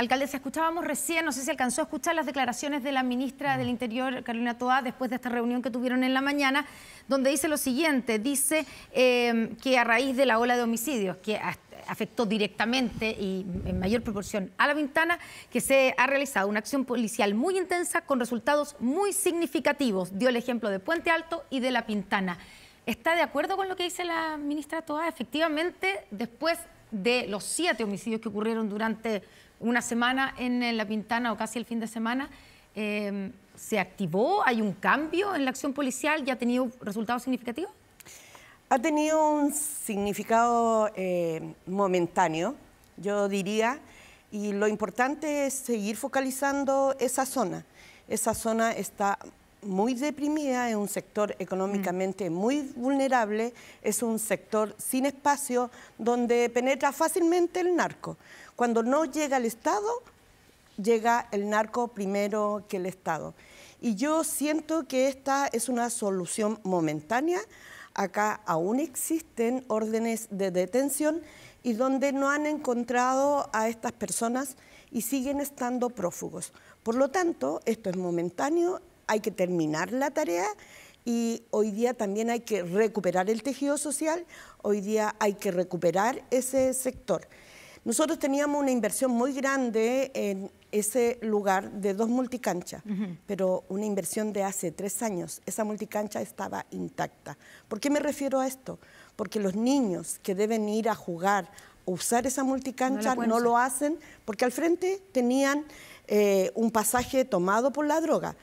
Alcaldesa, escuchábamos recién, no sé si alcanzó a escuchar las declaraciones de la ministra del mm. Interior, Carolina Toá, después de esta reunión que tuvieron en la mañana, donde dice lo siguiente, dice em, que a raíz de la ola de homicidios, que afectó directamente y en mayor proporción a la Pintana, que se ha realizado una acción policial muy intensa con resultados muy significativos. Dio el ejemplo de Puente Alto y de La Pintana. ¿Está de acuerdo con lo que dice la ministra Toá? Efectivamente, después de los siete homicidios que ocurrieron durante una semana en, La Pintana o casi el fin de semana, em, ¿se activó? ¿Hay un cambio en la acción policial? ¿Ya ha tenido resultados significativos? Ha tenido un significado eh, momentáneo, yo diría, y lo importante es seguir focalizando esa zona. Esa zona está muy deprimida, es un sector mm. económicamente muy vulnerable, es un sector sin espacio donde penetra fácilmente el narco. Cuando no llega el Estado, llega el narco primero que el Estado. Y yo siento que esta es una solución momentánea. Acá aún existen órdenes de detención y donde no han encontrado a estas personas y siguen estando prófugos. Por lo tanto, esto es momentáneo hay que terminar la tarea y hoy día también hay que recuperar el tejido social, hoy día hay que recuperar ese sector. Nosotros teníamos una inversión muy grande en ese lugar de dos multicanchas, pero una inversión de hace tres años. Esa multicancha estaba intacta. ¿Por qué me refiero a esto? Porque los niños que deben ir a jugar, usar esa multicancha, no, lo hacen, porque al frente tenían eh, un pasaje tomado por la droga.